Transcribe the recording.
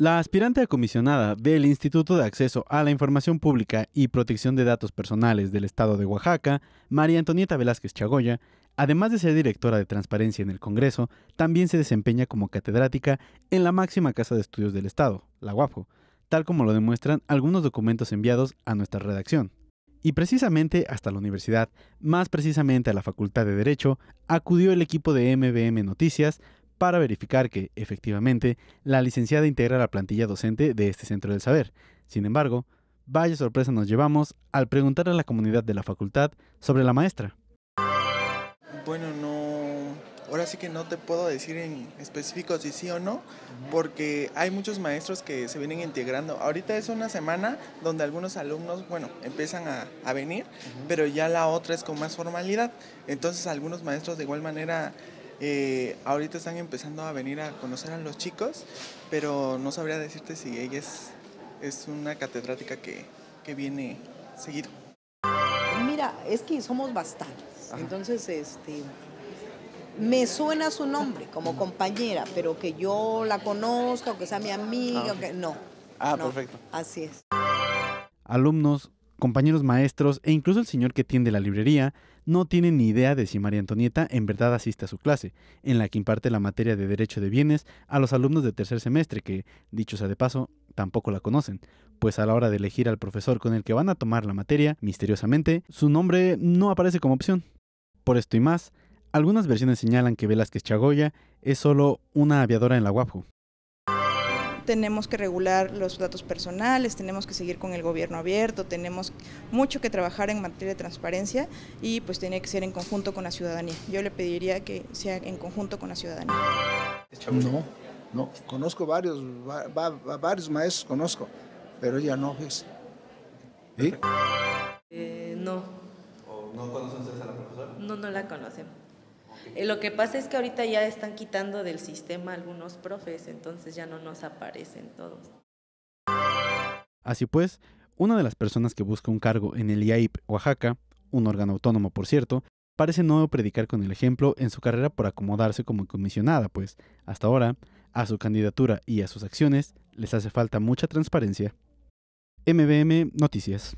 La aspirante a comisionada del Instituto de Acceso a la Información Pública y Protección de Datos Personales del Estado de Oaxaca, María Antonieta Velázquez Chagoya, además de ser directora de Transparencia en el Congreso, también se desempeña como catedrática en la máxima casa de estudios del Estado, la UAPO, tal como lo demuestran algunos documentos enviados a nuestra redacción. Y precisamente hasta la universidad, más precisamente a la Facultad de Derecho, acudió el equipo de MBM Noticias para verificar que, efectivamente, la licenciada integra la plantilla docente de este centro del saber. Sin embargo, vaya sorpresa nos llevamos al preguntar a la comunidad de la facultad sobre la maestra. Bueno, no, ahora sí que no te puedo decir en específico si sí o no, porque hay muchos maestros que se vienen integrando. Ahorita es una semana donde algunos alumnos, bueno, empiezan a, venir, pero ya la otra es con más formalidad. Entonces algunos maestros de igual manera eh, ahorita están empezando a venir a conocer a los chicos, pero no sabría decirte si ella es, es una catedrática que, que viene seguido. Mira, es que somos bastantes, entonces este, me suena su nombre como compañera, pero que yo la conozca o que sea mi amiga, ah, que, no. Ah, perfecto. Así es. Alumnos, compañeros maestros e incluso el señor que tiende la librería no tienen ni idea de si María Antonieta en verdad asiste a su clase, en la que imparte la materia de Derecho de Bienes a los alumnos de tercer semestre que, dicho sea de paso, tampoco la conocen, pues a la hora de elegir al profesor con el que van a tomar la materia, misteriosamente, su nombre no aparece como opción. Por esto y más, algunas versiones señalan que Velázquez Chagoya es solo una aviadora en la Guapo, tenemos que regular los datos personales, tenemos que seguir con el gobierno abierto, tenemos mucho que trabajar en materia de transparencia y pues tiene que ser en conjunto con la ciudadanía. Yo le pediría que sea en conjunto con la ciudadanía. No, no, conozco varios, varios maestros conozco, pero ya no es. Eh, no. ¿O no conocen a la profesora? No, no la conocemos. Eh, lo que pasa es que ahorita ya están quitando del sistema algunos profes, entonces ya no nos aparecen todos. Así pues, una de las personas que busca un cargo en el IAIP Oaxaca, un órgano autónomo por cierto, parece no predicar con el ejemplo en su carrera por acomodarse como comisionada, pues hasta ahora, a su candidatura y a sus acciones les hace falta mucha transparencia. MBM Noticias.